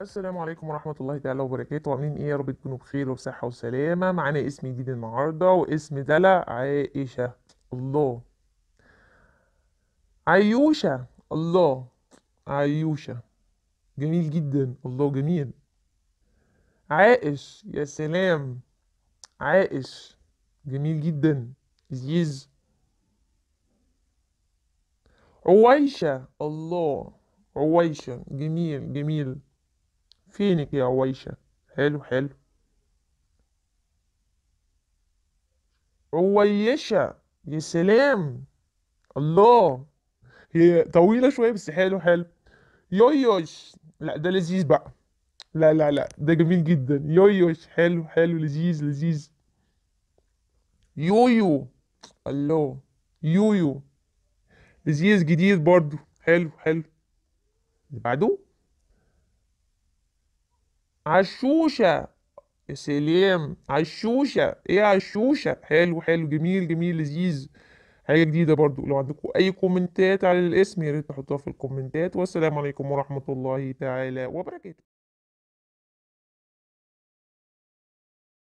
السلام عليكم ورحمة الله تعالى وبركاته عاملين ايه يا رب تكونوا بخير وبصحة وسلامة معانا اسم جديد النهاردة واسم دلع عائشة الله عيوشة الله عيوشة جميل جدا الله جميل عائش يا سلام عائش جميل جدا زيز عويشة الله عويشة جميل جميل فينك يا عويشة حلو حلو عويشة يا سلام الله هي طويلة شوية بس حلو حلو يويوش لا ده لذيذ بقى لا لا لا ده جميل جدا يويوش حلو حلو لذيذ لذيذ يويو الله يويو لذيذ جديد برضو حلو حلو اللي بعده عشوشة يا سلام عشوشة ايه عشوشة حلو حلو جميل جميل لذيذ حاجة جديدة برضو لو عندكم أي كومنتات على الاسم يا ريت تحطوها في الكومنتات والسلام عليكم ورحمة الله تعالى وبركاته